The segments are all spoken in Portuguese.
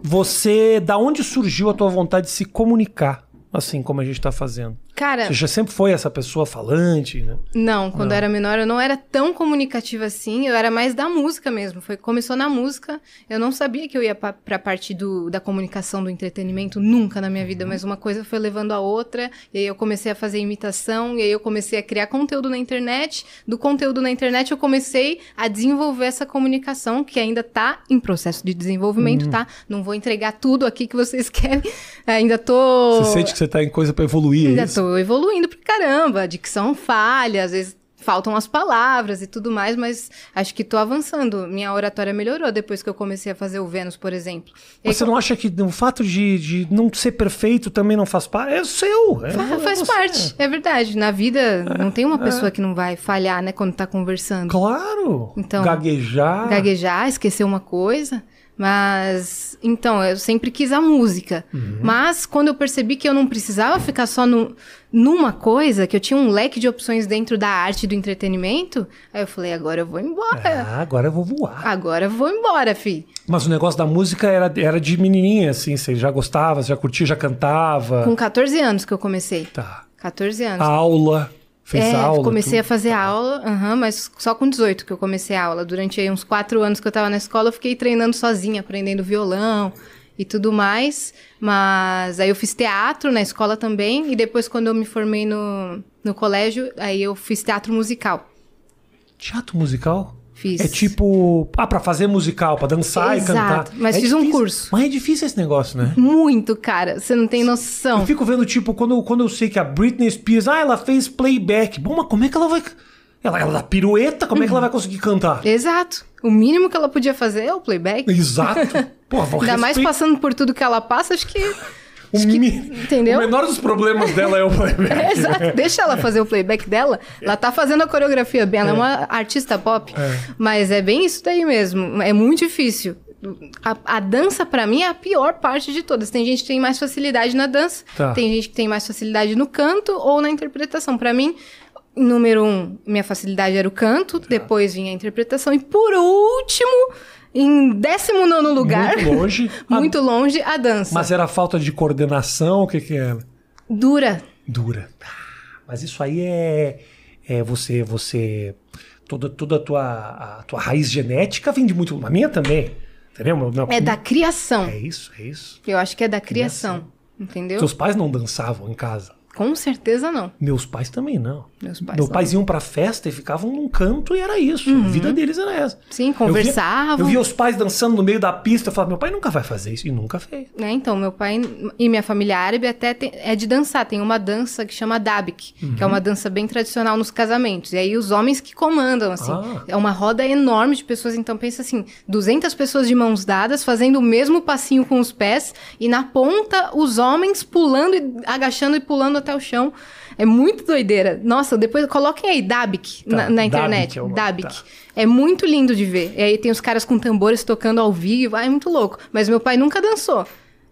Você, da onde surgiu a tua vontade de se comunicar, assim como a gente está fazendo? Cara. Você já sempre foi essa pessoa falante, né? Não, quando não. eu era menor eu não era tão comunicativa assim, eu era mais da música mesmo. Foi começou na música. Eu não sabia que eu ia pra, pra parte do, da comunicação, do entretenimento, nunca na minha vida, uhum. mas uma coisa foi levando a outra, e aí eu comecei a fazer imitação, e aí eu comecei a criar conteúdo na internet. Do conteúdo na internet eu comecei a desenvolver essa comunicação que ainda tá em processo de desenvolvimento, uhum. tá? Não vou entregar tudo aqui que vocês querem. Ainda tô Você sente que você tá em coisa para evoluir, é ainda é isso? Tô eu evoluindo pra caramba, a dicção falha, às vezes faltam as palavras e tudo mais, mas acho que tô avançando. Minha oratória melhorou depois que eu comecei a fazer o Vênus, por exemplo. você aí, não acha que o fato de, de não ser perfeito também não faz parte? É seu. É, faz, faz é. parte, é verdade. Na vida é, não tem uma é, pessoa é. que não vai falhar, né, quando tá conversando. Claro. Então, gaguejar. Gaguejar, esquecer uma coisa. Mas, então, eu sempre quis a música. Uhum. Mas quando eu percebi que eu não precisava ficar só no, numa coisa, que eu tinha um leque de opções dentro da arte e do entretenimento, aí eu falei, agora eu vou embora. Ah, agora eu vou voar. Agora eu vou embora, fi. Mas o negócio da música era, era de menininha, assim, você já gostava, você já curtia, já cantava? Com 14 anos que eu comecei. Tá. 14 anos. A aula... Fez é, aula? comecei a fazer aula, uhum, mas só com 18 que eu comecei a aula. Durante aí, uns quatro anos que eu estava na escola, eu fiquei treinando sozinha, aprendendo violão e tudo mais. Mas aí eu fiz teatro na escola também. E depois, quando eu me formei no, no colégio, aí eu fiz teatro musical. Teatro musical? Fiz. É tipo, ah, pra fazer musical, pra dançar Exato, e cantar. Mas é fiz difícil, um curso. Mas é difícil esse negócio, né? Muito, cara. Você não tem noção. Eu fico vendo, tipo, quando, quando eu sei que a Britney Spears, ah, ela fez playback. Bom, mas como é que ela vai. Ela, ela dá pirueta, como uhum. é que ela vai conseguir cantar? Exato. O mínimo que ela podia fazer é o playback. Exato. Pô, vou Ainda respeito. mais passando por tudo que ela passa, acho que. O, que, mi... entendeu? o menor dos problemas dela é o playback. é, exato. Deixa ela fazer o playback dela. Ela tá fazendo a coreografia bem. Ela é, é uma artista pop. É. Mas é bem isso daí mesmo. É muito difícil. A, a, dança, para mim, é a pior parte de todas. Tem gente que tem mais facilidade na dança, tá. tem gente que tem mais facilidade no canto ou na interpretação. para mim, número um, minha facilidade era o canto, tá. depois vinha a interpretação, e por último, em 19 lugar. Muito longe. muito a... longe a dança. Mas era falta de coordenação? O que, que era? É? Dura. Dura. Ah, mas isso aí é. É você. você toda, toda a, tua, a tua raiz genética vem de muito. A minha também. Entendeu? meu é da criação. É isso, é isso. Eu acho que é da criação. criação. Entendeu? Seus pais não dançavam em casa? Com certeza não. Meus pais também não. Meus pais. Meus pais iam pra festa e ficavam num canto e era isso. Uhum. A vida uhum. deles era essa. Sim, conversavam. Eu via, os pais dançando no meio da pista. Eu falava, meu pai nunca vai fazer isso. E nunca fez. Né, então, meu pai e minha família árabe até tem, é de dançar. Tem uma dança que chama dabik, uhum. que é uhum. uma dança bem tradicional nos casamentos. E aí os homens que comandam, assim. Ah. É uma roda enorme de pessoas. Então, pensa assim: 200 pessoas de mãos dadas fazendo o mesmo passinho com os pés. E na ponta, os homens pulando, e agachando e pulando até o chão. É muito doideira. Nossa, depois coloquem aí Dabic tá, na, na, internet. Dabic. É, Dabic. Tá. é, muito lindo de ver. E aí tem os caras com tambores tocando ao vivo. Ah, é muito louco. Mas meu pai nunca dançou.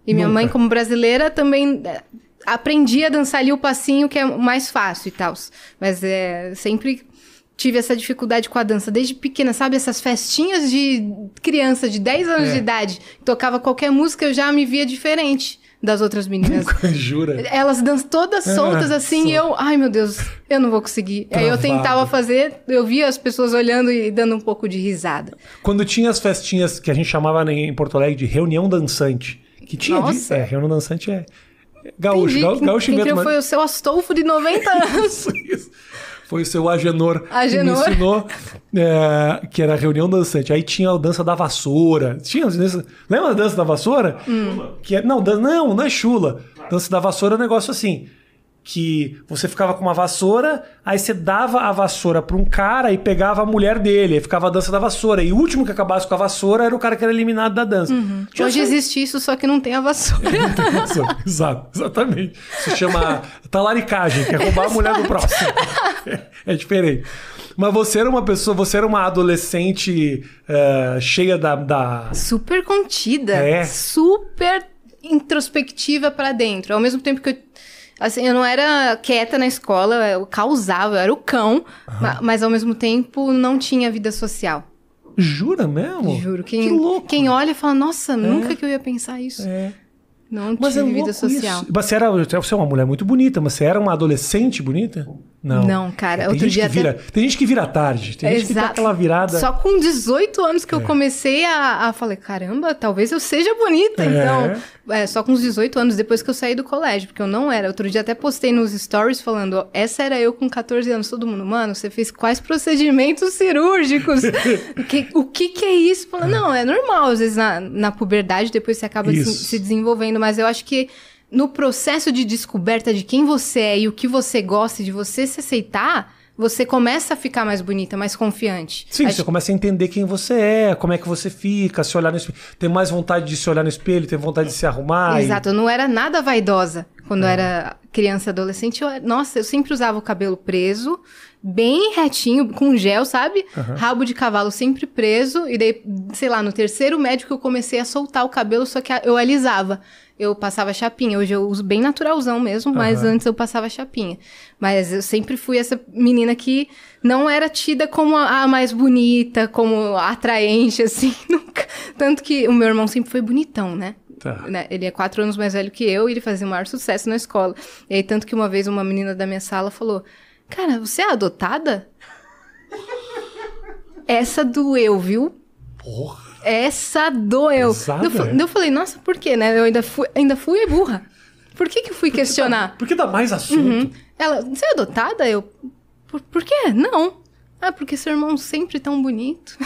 E nunca. minha mãe, como brasileira, também eh, aprendi a dançar ali o passinho que é mais fácil e tal. Mas é sempre tive essa dificuldade com a dança desde pequena, sabe? Essas festinhas de criança de 10 anos é. de idade, tocava qualquer música, eu já me via diferente das outras meninas. Jura? Elas dançam todas ah, soltas ah, assim, e eu, ai meu Deus, eu não vou conseguir. Travado. Aí eu tentava fazer, eu via as pessoas olhando e dando um pouco de risada. Quando tinha as festinhas que a gente chamava em Porto Alegre de reunião dançante, que tinha Nossa. De, é, reunião dançante é gaúcho, Entendi. gaúcho, gaúcho quem, quem inventa, mas... foi o seu Astolfo de 90 anos. isso, isso. Foi o seu Agenor, Agenor. que me ensinou, é, que era a reunião dançante. Aí tinha a dança da vassoura. Tinha, lembra a dança da vassoura? Hum. Que é, não, dan, não, não é chula. Tá. Dança da vassoura é um negócio assim que você ficava com uma vassoura, aí você dava a vassoura para um cara e pegava a mulher dele, aí ficava a dança da vassoura. E o último que acabasse com a vassoura era o cara que era eliminado da dança. Uhum. Hoje existe isso, só que não tem a vassoura. não tem vassoura. Exato, exatamente. Isso chama talaricagem, que é roubar Exato. a mulher do próximo. É, é, diferente. Mas você era uma pessoa, você era uma adolescente uh, cheia da, da. Super contida. É. Super introspectiva para dentro. Ao mesmo tempo que eu Assim, eu não era quieta na escola, eu causava, eu era o cão, uhum. mas ao mesmo tempo não tinha vida social. Jura mesmo? Juro. Quem, que louco. Quem olha fala, nossa, é. nunca que eu ia pensar isso. É. Não mas é tive é vida social. Isso. Mas você, era, você é uma mulher muito bonita, mas você era uma adolescente bonita? Não. Não, cara. É, tem outro dia. Vira, até... Tem gente que vira tarde. Tem Exato. gente que dá aquela virada. Só com 18 anos que é. eu comecei a, a caramba, talvez eu seja bonita. É. Então, é, só com os 18 anos, depois que eu saí do colégio, porque eu não era. Outro dia até postei nos stories falando, essa era eu com 14 anos, todo mundo, mano, você fez quais procedimentos cirúrgicos? que, o que que é isso? Falando, não, é normal, às vezes na, na puberdade, depois você acaba se, se desenvolvendo, mas eu acho que no processo de descoberta de quem você é e o que você gosta, de você se aceitar, você começa a ficar mais bonita, mais confiante. Sim, a você gente... começa a entender quem você é, como é que você fica, se olhar no espelho. Tem mais vontade de se olhar no espelho, tem vontade de se arrumar. Exato, e... eu não era nada vaidosa quando é. eu era criança, adolescente. Eu, nossa, eu sempre usava o cabelo preso, bem retinho, com gel, sabe? Uhum. Rabo de cavalo sempre preso. E daí, sei lá, no terceiro médico eu comecei a soltar o cabelo, só que eu alisava eu passava chapinha. Hoje eu uso bem naturalzão mesmo, mas uhum. antes eu passava chapinha. Mas eu sempre fui essa menina que não era tida como a, a mais bonita, como atraente, assim, nunca. Tanto que o meu irmão sempre foi bonitão, né? Tá. Né? Ele é quatro anos mais velho que eu e ele fazia o maior sucesso na escola. E aí, tanto que uma vez uma menina da minha sala falou: Cara, você é adotada? Essa doeu, viu? Porra! Essa doeu. Eu, é? eu falei, nossa, por quê, né? Eu ainda fui, ainda fui burra. Por que, que eu fui tá- questionar? Dá, tá dá mais assunto? Uhum. Ela, você é adotada? Eu, por, por quê? Não. Ah, porque seu irmão sempre é tão bonito.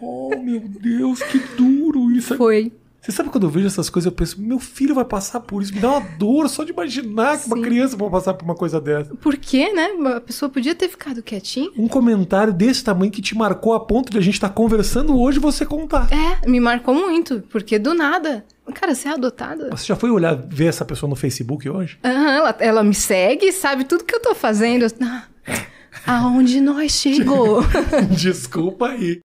Oh, meu Deus, que duro isso. Foi. Você sabe quando eu vejo essas coisas, eu penso, meu filho vai passar por isso, me dá uma dor só de imaginar que Sim. uma criança vai passar por uma coisa dessa. Por quê, né? A pessoa podia ter ficado quietinha. Um comentário desse tamanho que te marcou a ponto de a gente estar tá conversando hoje você contar. É, me marcou muito, porque do nada. Cara, você é adotada. Você já foi olhar, ver essa pessoa no Facebook hoje? Aham, uhum, ela, ela, me segue, sabe tudo que eu tô fazendo. Ah, aonde nós chegou? Desculpa aí.